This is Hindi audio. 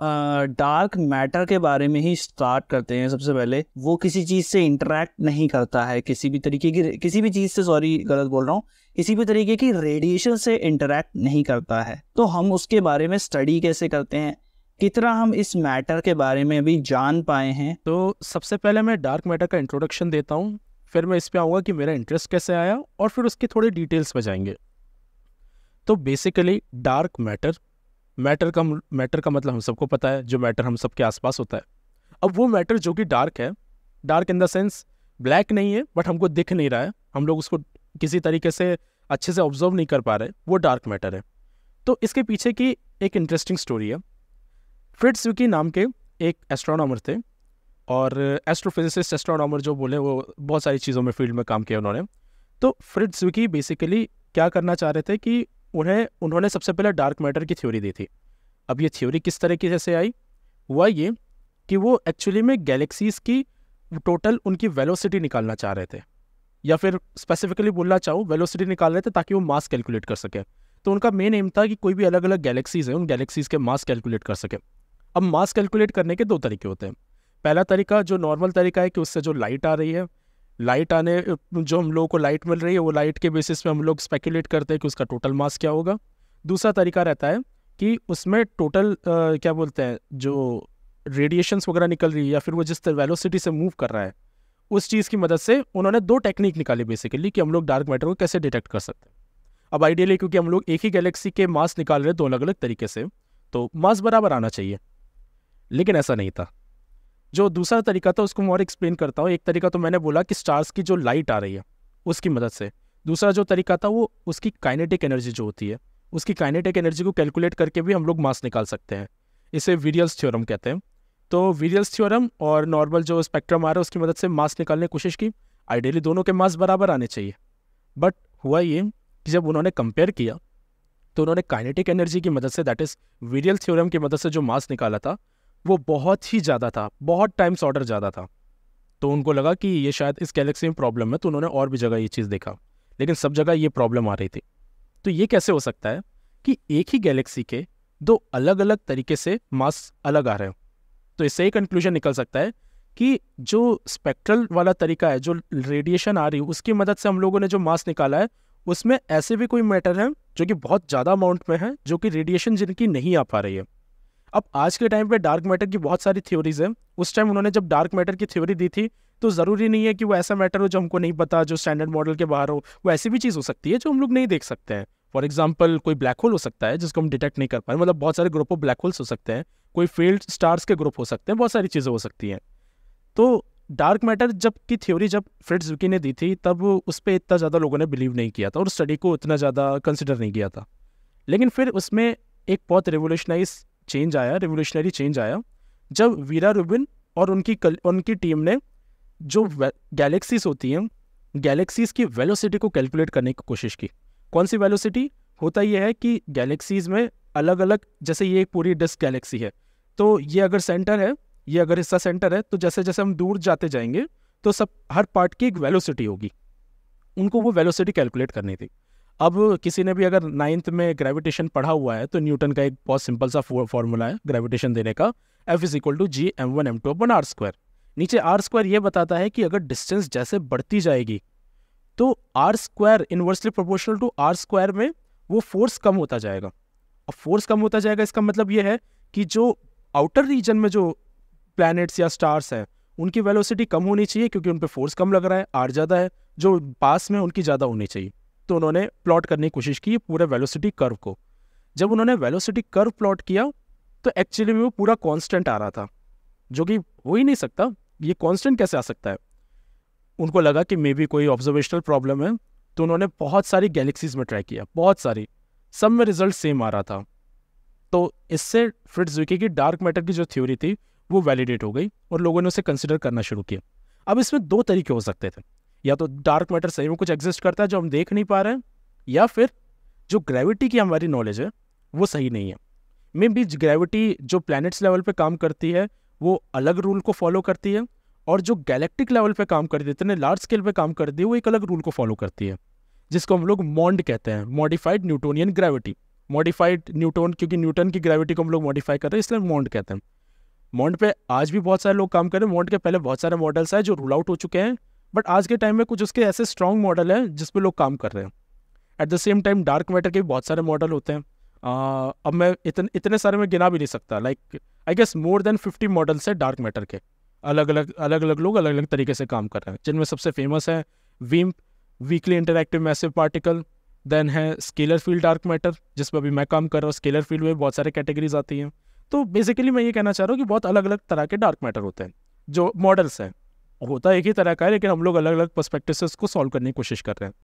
डार्क uh, मैटर के बारे में ही स्टार्ट करते हैं सबसे पहले वो किसी चीज़ से इंटरेक्ट नहीं करता है किसी भी तरीके की किसी भी चीज़ से सॉरी गलत बोल रहा हूँ किसी भी तरीके की रेडिएशन से इंटरेक्ट नहीं करता है तो हम उसके बारे में स्टडी कैसे करते हैं कितना हम इस मैटर के बारे में अभी जान पाए हैं तो सबसे पहले मैं डार्क मैटर का इंट्रोडक्शन देता हूँ फिर मैं इस पर आऊँगा कि मेरा इंटरेस्ट कैसे आया और फिर उसकी थोड़ी डिटेल्स में जाएंगे तो बेसिकली डार्क मैटर मैटर का मैटर का मतलब हम सबको पता है जो मैटर हम सबके आसपास होता है अब वो मैटर जो कि डार्क है dark in the sense black नहीं है बट हमको दिख नहीं रहा है हम लोग उसको किसी तरीके से अच्छे से ऑब्जर्व नहीं कर पा रहे वो डार्क मैटर है तो इसके पीछे की एक इंटरेस्टिंग स्टोरी है फ्रिट्स विकी नाम के एक एस्ट्रोनॉमर थे और एस्ट्रोफिजिसिस्ट एस्ट्रोनॉमर जो बोले वो बहुत सारी चीज़ों में फील्ड में काम किया उन्होंने तो फ्रिट्स विकी बेसिकली क्या करना चाह रहे थे कि उन्हें उन्होंने सबसे पहले डार्क मैटर की थ्योरी दी थी अब ये थ्योरी किस तरीके से आई हुआ ये कि वो एक्चुअली में गैलेक्सीज़ की टोटल उनकी वेलोसिटी निकालना चाह रहे थे या फिर स्पेसिफिकली बोलना चाहूँ वेलोसिटी निकाल रहे थे ताकि वो मास कैलकुलेट कर सके तो उनका मेन एम था कि कोई भी अलग अलग गैलेक्सीज़ हैं उन गैलेक्सीज़ के मास कैलकुलेट कर सके अब मास कैलकुलेट करने के दो तरीके होते हैं पहला तरीका जो नॉर्मल तरीका है कि उससे जो लाइट आ रही है लाइट आने जो हम लोगों को लाइट मिल रही है वो लाइट के बेसिस पे हम लोग स्पेकुलेट करते हैं कि उसका टोटल मास क्या होगा दूसरा तरीका रहता है कि उसमें टोटल क्या बोलते हैं जो रेडिएशंस वगैरह निकल रही है या फिर वो जिस वेलोसिटी से मूव कर रहा है उस चीज़ की मदद से उन्होंने दो टेक्निक निकाली बेसिकली कि हम लोग डार्क मैटर को कैसे डिटेक्ट कर सकते हैं अब आइडियली क्योंकि हम लोग एक ही गैलेक्सी के मास निकाल रहे हैं दो अलग अलग तरीके से तो मास बराबर आना चाहिए लेकिन ऐसा नहीं था जो दूसरा तरीका था उसको मैं और एक्सप्लेन करता हूँ एक तरीका तो मैंने बोला कि स्टार्स की जो लाइट आ रही है उसकी मदद से दूसरा जो तरीका था वो उसकी काइनेटिक एनर्जी जो होती है उसकी काइनेटिक एनर्जी को कैलकुलेट करके भी हम लोग मास निकाल सकते हैं इसे वीरियल्स थ्योरम कहते हैं तो वीरियल्स थ्योरम और नॉर्मल जो स्पेक्ट्रम आ रहा है उसकी मदद से मास निकालने की कोशिश की आइडियली दोनों के मास बराबर आने चाहिए बट हुआ ये कि जब उन्होंने कंपेयर किया तो उन्होंने काइनेटिक एनर्जी की मदद से दैट इज़ वीरियल थ्योरम की मदद से जो मास निकाला था वो बहुत ही ज़्यादा था बहुत टाइम्स ऑर्डर ज़्यादा था तो उनको लगा कि ये शायद इस गैलेक्सी में प्रॉब्लम है तो उन्होंने और भी जगह ये चीज़ देखा लेकिन सब जगह ये प्रॉब्लम आ रही थी तो ये कैसे हो सकता है कि एक ही गैलेक्सी के दो अलग अलग तरीके से मास अलग आ रहे हो तो इससे ही कंक्लूजन निकल सकता है कि जो स्पेक्ट्रल वाला तरीका है जो रेडिएशन आ रही है उसकी मदद से हम लोगों ने जो मास निकाला है उसमें ऐसे भी कोई मैटर हैं जो कि बहुत ज़्यादा अमाउंट में है जो कि रेडिएशन जिनकी नहीं आ पा रही है अब आज के टाइम पे डार्क मैटर की बहुत सारी थ्योरीज हैं उस टाइम उन्होंने जब डार्क मैटर की थ्योरी दी थी तो ज़रूरी नहीं है कि वो ऐसा मैटर हो जो हमको नहीं पता जो स्टैंडर्ड मॉडल के बाहर हो वो ऐसी भी चीज़ हो सकती है जो हम लोग नहीं देख सकते हैं फॉर एग्जाम्पल कोई ब्लैक होल हो सकता है जिसको हम डिटेक्ट नहीं कर पाए मतलब बहुत सारे ग्रुप ऑफ ब्लैक होल्स हो सकते हैं कोई फील्ड स्टार्स के ग्रुप हो सकते हैं बहुत सारी चीज़ें हो सकती हैं तो डार्क मैटर जब की थ्योरी जब फ्रिड जुकी ने दी थी तब उस पर इतना ज़्यादा लोगों ने बिलीव नहीं किया था और स्टडी को इतना ज़्यादा कंसिडर नहीं किया था लेकिन फिर उसमें एक बहुत रिवोल्यूशनाइज चेंज आया रिवोल्यूशनरी चेंज आया जब वीरा रुबिन और उनकी कल, उनकी टीम ने जो गैलेक्सीज होती हैं गैलेक्सीज की वेलोसिटी को कैलकुलेट करने की कोशिश की कौन सी वेलोसिटी होता यह है कि गैलेक्सीज में अलग अलग जैसे ये एक पूरी डिस्क गैलेक्सी है तो ये अगर सेंटर है ये अगर हिस्सा सेंटर है तो जैसे जैसे हम दूर जाते जाएंगे तो सब हर पार्ट की एक वेलोसिटी होगी उनको वो वेलोसिटी कैलकुलेट करनी थी अब किसी ने भी अगर नाइन्थ में ग्रेविटेशन पढ़ा हुआ है तो न्यूटन का एक बहुत सिंपल सा फॉर्मूला है ग्रेविटेशन देने का F is equal to G M one M two upon R square नीचे आर स्क्वायर ये बताता है कि अगर डिस्टेंस जैसे बढ़ती जाएगी तो R square inversely proportional to R square में वो फोर्स कम होता जाएगा अब फोर्स कम होता जाएगा इसका मतलब ये है कि जो आउटर रीजन में जो प्लैनेट्स या स्टार्स हैं उनकी वेलोसिटी कम होनी चाहिए क्योंकि उन पर फोर्स कम लग रहा है आर ज़्यादा है जो पास में उनकी ज़्यादा होनी चाहिए तो उन्होंने प्लॉट करने की कोशिश की पूरे वेलोसिटी कर्व को जब उन्होंने वेलोसिटी कर्व प्लॉट किया तो एक्चुअली में वो पूरा कांस्टेंट आ रहा था जो कि हो ही नहीं सकता ये कांस्टेंट कैसे आ सकता है उनको लगा कि मे बी कोई ऑब्जर्वेशनल प्रॉब्लम है तो उन्होंने बहुत सारी गैलेक्सीज में ट्राई किया बहुत सारी सब में रिजल्ट सेम आ रहा था तो इससे फिट्स जुके की डार्क मैटर की जो थ्योरी थी वो वैलिडेट हो गई और लोगों ने उसे कंसिडर करना शुरू किया अब इसमें दो तरीके हो सकते थे या तो डार्क मैटर सही में कुछ एग्जिस्ट करता है जो हम देख नहीं पा रहे हैं या फिर जो ग्रेविटी की हमारी नॉलेज है वो सही नहीं है मे बी ग्रेविटी जो प्लैनेट्स लेवल पे काम करती है वो अलग रूल को फॉलो करती है और जो गैलेक्टिक लेवल पे काम करती है इतने लार्ज स्केल पे काम करती है वो एक अलग रूल को फॉलो करती है जिसको हम लोग मॉन्ड कहते हैं modified Newtonian gravity modified Newton क्योंकि न्यूटन की ग्रेविटी को हम लोग मॉडिफाई करते हैं इसलिए मॉन्ड कहते हैं मॉन्ड पे आज भी बहुत सारे लोग काम कर रहे हैं मॉन्ड के पहले बहुत सारे मॉडल्स हैं जो रूल आउट हो चुके हैं बट आज के टाइम में कुछ उसके ऐसे स्ट्रॉन्ग मॉडल हैं जिस लोग काम कर रहे हैं at the same time dark matter के बहुत सारे मॉडल होते हैं uh, अब मैं इतन, इतने सारे मैं गिना भी नहीं सकता like I guess more than fifty models है डार्क मैटर के अलग अलग अलग अलग लोग अलग अलग तरीके से काम कर रहे हैं जिनमें सबसे फेमस है विम्प weakly interactive massive particle then है स्केलर फील्ड डार्क मैटर जिस पर अभी मैं काम कर रहा हूँ स्केलर फील्ड में बहुत सारे कैटेगरीज आती हैं तो बेसिकली मैं ये कहना चाह रहा हूँ कि बहुत अलग अलग तरह के डार्क मैटर होते हैं जो मॉडल्स हैं होता एक ही तरह का है लेकिन हम लोग अलग अलग पर्सपेक्टिव से उसको सॉल्व करने की कोशिश कर रहे हैं